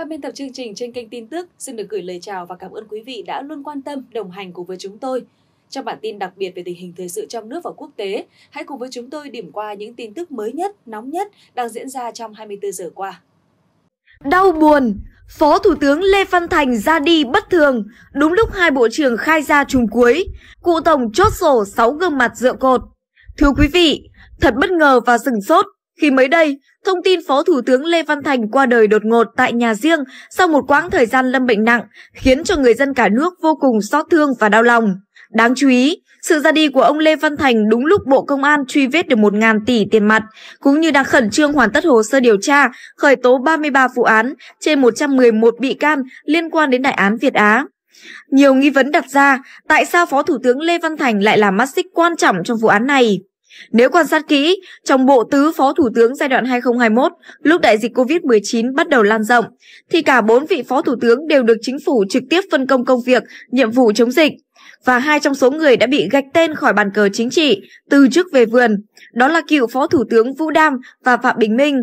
Ban biên tập chương trình trên kênh tin tức xin được gửi lời chào và cảm ơn quý vị đã luôn quan tâm, đồng hành cùng với chúng tôi. Trong bản tin đặc biệt về tình hình thời sự trong nước và quốc tế, hãy cùng với chúng tôi điểm qua những tin tức mới nhất, nóng nhất đang diễn ra trong 24 giờ qua. Đau buồn, Phó Thủ tướng Lê Văn Thành ra đi bất thường, đúng lúc hai bộ trưởng khai ra trùng cuối, cụ tổng chốt sổ 6 gương mặt dựa cột. Thưa quý vị, thật bất ngờ và sừng sốt khi mới đây, thông tin Phó Thủ tướng Lê Văn Thành qua đời đột ngột tại nhà riêng sau một quãng thời gian lâm bệnh nặng khiến cho người dân cả nước vô cùng xót thương và đau lòng. Đáng chú ý, sự ra đi của ông Lê Văn Thành đúng lúc Bộ Công an truy vết được 1.000 tỷ tiền mặt, cũng như đang khẩn trương hoàn tất hồ sơ điều tra, khởi tố 33 vụ án trên 111 bị can liên quan đến đại án Việt Á. Nhiều nghi vấn đặt ra, tại sao Phó Thủ tướng Lê Văn Thành lại là mắt xích quan trọng trong vụ án này? Nếu quan sát kỹ, trong bộ tứ phó thủ tướng giai đoạn 2021, lúc đại dịch COVID-19 bắt đầu lan rộng, thì cả bốn vị phó thủ tướng đều được chính phủ trực tiếp phân công công việc, nhiệm vụ chống dịch. Và hai trong số người đã bị gạch tên khỏi bàn cờ chính trị, từ chức về vườn. Đó là cựu phó thủ tướng Vũ Đam và Phạm Bình Minh.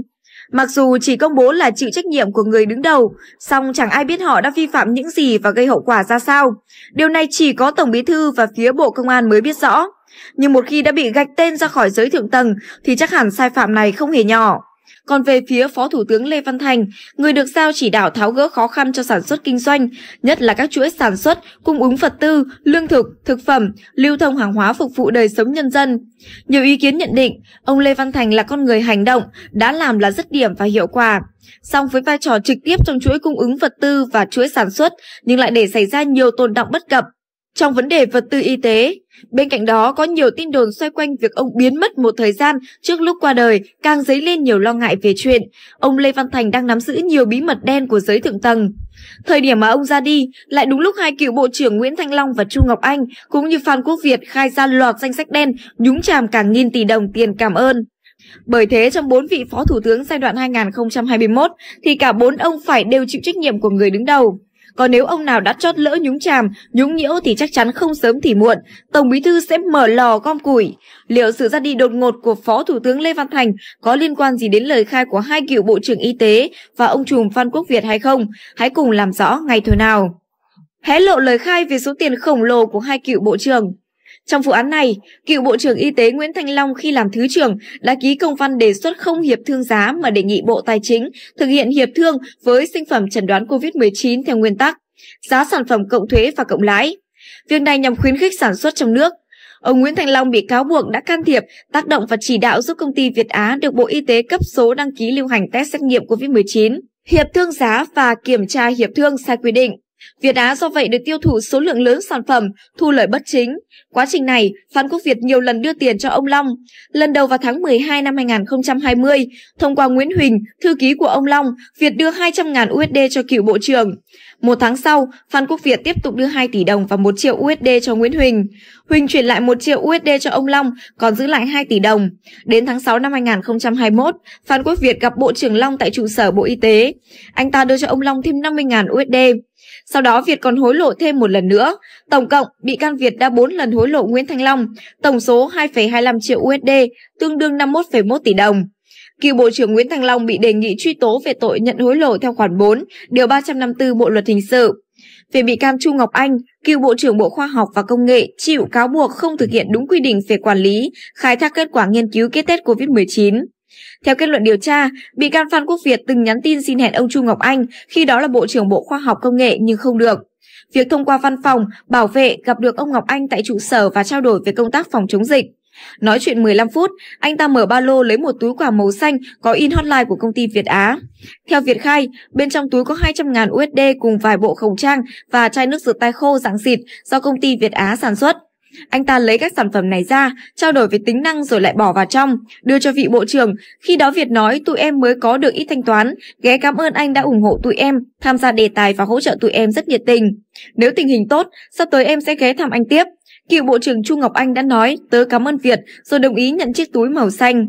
Mặc dù chỉ công bố là chịu trách nhiệm của người đứng đầu, song chẳng ai biết họ đã vi phạm những gì và gây hậu quả ra sao. Điều này chỉ có Tổng Bí Thư và phía Bộ Công an mới biết rõ. Nhưng một khi đã bị gạch tên ra khỏi giới thượng tầng thì chắc hẳn sai phạm này không hề nhỏ. Còn về phía Phó Thủ tướng Lê Văn Thành, người được giao chỉ đạo tháo gỡ khó khăn cho sản xuất kinh doanh, nhất là các chuỗi sản xuất, cung ứng vật tư, lương thực, thực phẩm, lưu thông hàng hóa phục vụ đời sống nhân dân. Nhiều ý kiến nhận định, ông Lê Văn Thành là con người hành động, đã làm là dứt điểm và hiệu quả. Song với vai trò trực tiếp trong chuỗi cung ứng vật tư và chuỗi sản xuất, nhưng lại để xảy ra nhiều tồn động bất cập, trong vấn đề vật tư y tế, bên cạnh đó có nhiều tin đồn xoay quanh việc ông biến mất một thời gian trước lúc qua đời càng dấy lên nhiều lo ngại về chuyện ông Lê Văn Thành đang nắm giữ nhiều bí mật đen của giới thượng tầng. Thời điểm mà ông ra đi lại đúng lúc hai cựu Bộ trưởng Nguyễn Thanh Long và Chu Ngọc Anh cũng như Phan Quốc Việt khai ra loạt danh sách đen nhúng chàm cả nghìn tỷ đồng tiền cảm ơn. Bởi thế trong bốn vị phó thủ tướng giai đoạn 2021 thì cả bốn ông phải đều chịu trách nhiệm của người đứng đầu. Còn nếu ông nào đã chót lỡ nhúng chàm, nhúng nhiễu thì chắc chắn không sớm thì muộn, Tổng Bí thư sẽ mở lò gom củi. Liệu sự ra đi đột ngột của Phó Thủ tướng Lê Văn Thành có liên quan gì đến lời khai của hai cựu Bộ trưởng Y tế và ông trùm Phan Quốc Việt hay không? Hãy cùng làm rõ ngay thôi nào. Hé lộ lời khai về số tiền khổng lồ của hai cựu bộ trưởng. Trong vụ án này, cựu Bộ trưởng Y tế Nguyễn Thanh Long khi làm Thứ trưởng đã ký công văn đề xuất không hiệp thương giá mà đề nghị Bộ Tài chính thực hiện hiệp thương với sinh phẩm chẩn đoán COVID-19 theo nguyên tắc giá sản phẩm cộng thuế và cộng lãi. Việc này nhằm khuyến khích sản xuất trong nước. Ông Nguyễn thanh Long bị cáo buộc đã can thiệp, tác động và chỉ đạo giúp công ty Việt Á được Bộ Y tế cấp số đăng ký lưu hành test xét nghiệm COVID-19. Hiệp thương giá và kiểm tra hiệp thương sai quy định. Việt Á do vậy được tiêu thụ số lượng lớn sản phẩm, thu lợi bất chính. Quá trình này, Phan Quốc Việt nhiều lần đưa tiền cho ông Long. Lần đầu vào tháng 12 năm 2020, thông qua Nguyễn Huỳnh, thư ký của ông Long, Việt đưa 200.000 USD cho cựu bộ trưởng. Một tháng sau, Phan Quốc Việt tiếp tục đưa 2 tỷ đồng và 1 triệu USD cho Nguyễn Huỳnh. Huỳnh chuyển lại 1 triệu USD cho ông Long, còn giữ lại 2 tỷ đồng. Đến tháng 6 năm 2021, Phan Quốc Việt gặp Bộ trưởng Long tại trụ sở Bộ Y tế. Anh ta đưa cho ông Long thêm 50.000 USD. Sau đó Việt còn hối lộ thêm một lần nữa. Tổng cộng, bị can Việt đã 4 lần hối lộ Nguyễn Thanh Long, tổng số 2,25 triệu USD, tương đương 51,1 tỷ đồng. Cựu Bộ trưởng Nguyễn Thanh Long bị đề nghị truy tố về tội nhận hối lộ theo khoản 4, điều 354 Bộ luật hình sự. Về bị can Chu Ngọc Anh, cựu Bộ trưởng Bộ Khoa học và Công nghệ chịu cáo buộc không thực hiện đúng quy định về quản lý, khai thác kết quả nghiên cứu kết tết COVID-19. Theo kết luận điều tra, bị can Phan Quốc Việt từng nhắn tin xin hẹn ông Chu Ngọc Anh, khi đó là Bộ trưởng Bộ Khoa học Công nghệ nhưng không được. Việc thông qua văn phòng, bảo vệ gặp được ông Ngọc Anh tại trụ sở và trao đổi về công tác phòng chống dịch. Nói chuyện 15 phút, anh ta mở ba lô lấy một túi quà màu xanh có in hotline của công ty Việt Á. Theo Việt khai, bên trong túi có 200.000 USD cùng vài bộ khẩu trang và chai nước rửa tay khô dạng xịt do công ty Việt Á sản xuất. Anh ta lấy các sản phẩm này ra, trao đổi về tính năng rồi lại bỏ vào trong, đưa cho vị bộ trưởng. Khi đó Việt nói tụi em mới có được ít thanh toán. Ghé cảm ơn anh đã ủng hộ tụi em, tham gia đề tài và hỗ trợ tụi em rất nhiệt tình. Nếu tình hình tốt, sắp tới em sẽ ghé thăm anh tiếp. Cựu Bộ trưởng Chu Ngọc Anh đã nói, tớ cảm ơn Việt, rồi đồng ý nhận chiếc túi màu xanh.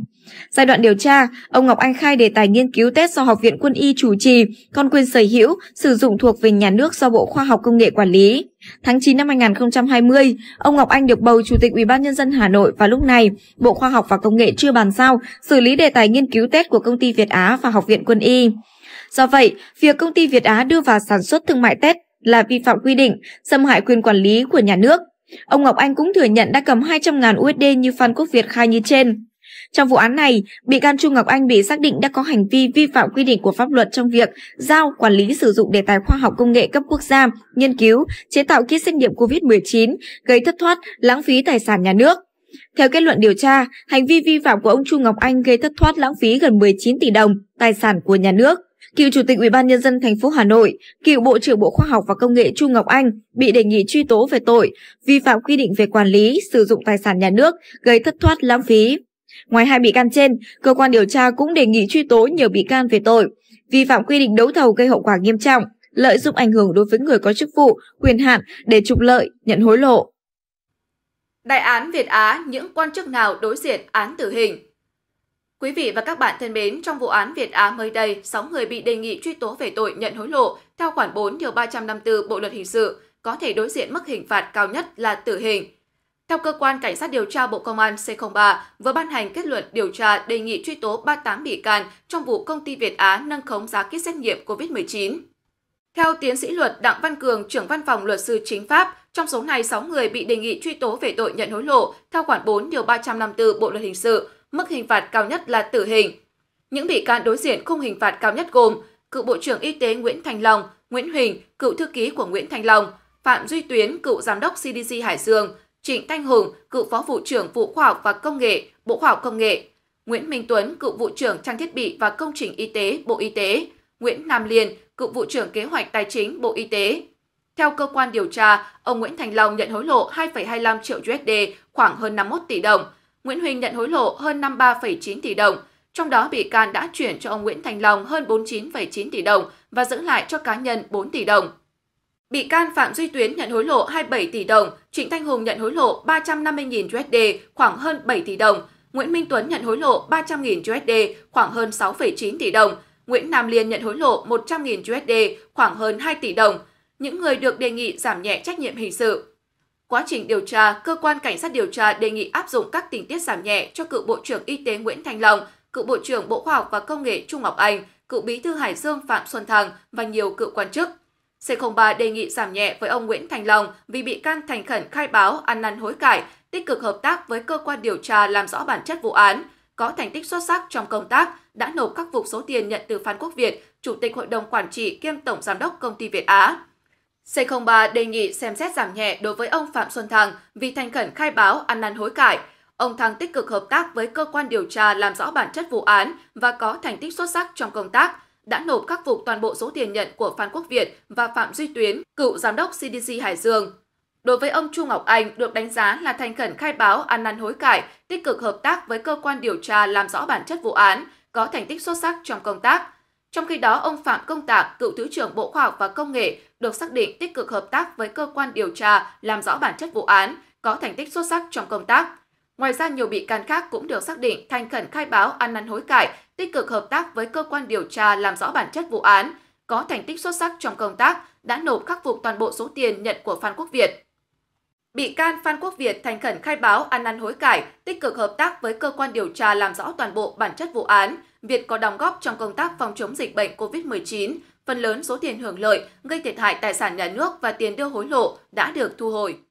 Giai đoạn điều tra, ông Ngọc Anh khai đề tài nghiên cứu test do Học viện Quân y chủ trì, con quyền sở hữu, sử dụng thuộc về nhà nước do Bộ Khoa học Công nghệ quản lý. Tháng 9 năm 2020, ông Ngọc Anh được bầu Chủ tịch Ủy ban Nhân dân Hà Nội và lúc này, Bộ Khoa học và Công nghệ chưa bàn giao xử lý đề tài nghiên cứu test của công ty Việt Á và Học viện Quân y. Do vậy, việc công ty Việt Á đưa vào sản xuất thương mại test là vi phạm quy định, xâm hại quyền quản lý của nhà nước. Ông Ngọc Anh cũng thừa nhận đã cầm 200.000 USD như Phan Quốc Việt khai như trên. Trong vụ án này, bị can Trung Ngọc Anh bị xác định đã có hành vi vi phạm quy định của pháp luật trong việc giao quản lý sử dụng đề tài khoa học công nghệ cấp quốc gia, nghiên cứu, chế tạo kit xét nghiệm COVID-19, gây thất thoát, lãng phí tài sản nhà nước. Theo kết luận điều tra, hành vi vi phạm của ông Trung Ngọc Anh gây thất thoát lãng phí gần 19 tỷ đồng tài sản của nhà nước. Cựu Chủ tịch Ủy ban nhân dân thành phố Hà Nội, cựu Bộ trưởng Bộ Khoa học và Công nghệ Trung Ngọc Anh bị đề nghị truy tố về tội vi phạm quy định về quản lý, sử dụng tài sản nhà nước gây thất thoát lãng phí. Ngoài hai bị can trên, cơ quan điều tra cũng đề nghị truy tố nhiều bị can về tội vi phạm quy định đấu thầu gây hậu quả nghiêm trọng, lợi dụng ảnh hưởng đối với người có chức vụ, quyền hạn để trục lợi, nhận hối lộ. Đại án Việt Á, những quan chức nào đối diện án tử hình? Quý vị và các bạn thân mến, trong vụ án Việt Á mới đây, 6 người bị đề nghị truy tố về tội nhận hối lộ theo khoản 4 điều 354 Bộ luật hình sự có thể đối diện mức hình phạt cao nhất là tử hình. Theo cơ quan cảnh sát điều tra Bộ Công an C03 vừa ban hành kết luận điều tra đề nghị truy tố 38 bị can trong vụ công ty Việt Á nâng khống giá kit xét nghiệm COVID-19. Theo tiến sĩ luật Đặng Văn Cường, trưởng văn phòng luật sư chính pháp, trong số này 6 người bị đề nghị truy tố về tội nhận hối lộ theo khoản 4 điều 354 Bộ luật hình sự, mức hình phạt cao nhất là tử hình. Những bị can đối diện khung hình phạt cao nhất gồm cựu Bộ trưởng Y tế Nguyễn Thành Long, Nguyễn Huỳnh, cựu thư ký của Nguyễn Thành Long, Phạm Duy Tuyến, cựu giám đốc CDC Hải Dương, Trịnh Thanh Hùng, cựu Phó Vụ trưởng Vụ Khoa học và Công nghệ, Bộ Khoa học Công nghệ, Nguyễn Minh Tuấn, cựu Vụ trưởng Trang thiết bị và Công trình Y tế, Bộ Y tế, Nguyễn Nam Liên, cựu Vụ trưởng Kế hoạch Tài chính, Bộ Y tế. Theo cơ quan điều tra, ông Nguyễn Thành Long nhận hối lộ 2,25 triệu USD, khoảng hơn 51 tỷ đồng. Nguyễn Huỳnh nhận hối lộ hơn 53,9 tỷ đồng. Trong đó, bị can đã chuyển cho ông Nguyễn Thành Long hơn 49,9 tỷ đồng và giữ lại cho cá nhân 4 tỷ đồng. Bị can Phạm Duy Tuyến nhận hối lộ 27 tỷ đồng, Trịnh Thanh Hùng nhận hối lộ 350.000 USD, khoảng hơn 7 tỷ đồng. Nguyễn Minh Tuấn nhận hối lộ 300.000 USD, khoảng hơn 6,9 tỷ đồng. Nguyễn Nam Liên nhận hối lộ 100.000 USD, khoảng hơn 2 tỷ đồng. Những người được đề nghị giảm nhẹ trách nhiệm hình sự. Quá trình điều tra, cơ quan cảnh sát điều tra đề nghị áp dụng các tình tiết giảm nhẹ cho cựu Bộ trưởng Y tế Nguyễn Thành Long, cựu Bộ trưởng Bộ Khoa học và Công nghệ Trung Ngọc Anh, cựu Bí thư Hải Dương Phạm Xuân Thăng và nhiều cựu quan chức. C03 đề nghị giảm nhẹ với ông Nguyễn Thành Long vì bị can thành khẩn khai báo, ăn năn hối cải, tích cực hợp tác với cơ quan điều tra làm rõ bản chất vụ án, có thành tích xuất sắc trong công tác, đã nộp khắc phục số tiền nhận từ Phan Quốc Việt, Chủ tịch Hội đồng Quản trị kiêm Tổng Giám đốc Công ty Việt Á. C03 đề nghị xem xét giảm nhẹ đối với ông Phạm Xuân Thăng vì thành khẩn khai báo, ăn năn hối cải. Ông Thăng tích cực hợp tác với cơ quan điều tra làm rõ bản chất vụ án và có thành tích xuất sắc trong công tác, đã nộp khắc phục toàn bộ số tiền nhận của Phan Quốc Việt và Phạm Duy Tuyến, cựu giám đốc CDC Hải Dương. Đối với ông Chu Ngọc Anh được đánh giá là thành khẩn khai báo ăn năn hối cải, tích cực hợp tác với cơ quan điều tra làm rõ bản chất vụ án, có thành tích xuất sắc trong công tác. Trong khi đó, ông Phạm Công Tạc, cựu Thứ trưởng Bộ Khoa học và Công nghệ, được xác định tích cực hợp tác với cơ quan điều tra làm rõ bản chất vụ án, có thành tích xuất sắc trong công tác. Ngoài ra, nhiều bị can khác cũng được xác định thành khẩn khai báo ăn năn hối cải, tích cực hợp tác với cơ quan điều tra làm rõ bản chất vụ án, có thành tích xuất sắc trong công tác, đã nộp khắc phục toàn bộ số tiền nhận của Phan Quốc Việt. Bị can Phan Quốc Việt thành khẩn khai báo ăn năn hối cải, tích cực hợp tác với cơ quan điều tra làm rõ toàn bộ bản chất vụ án. Việt có đóng góp trong công tác phòng chống dịch bệnh COVID-19, phần lớn số tiền hưởng lợi gây thiệt hại tài sản nhà nước và tiền đưa hối lộ đã được thu hồi.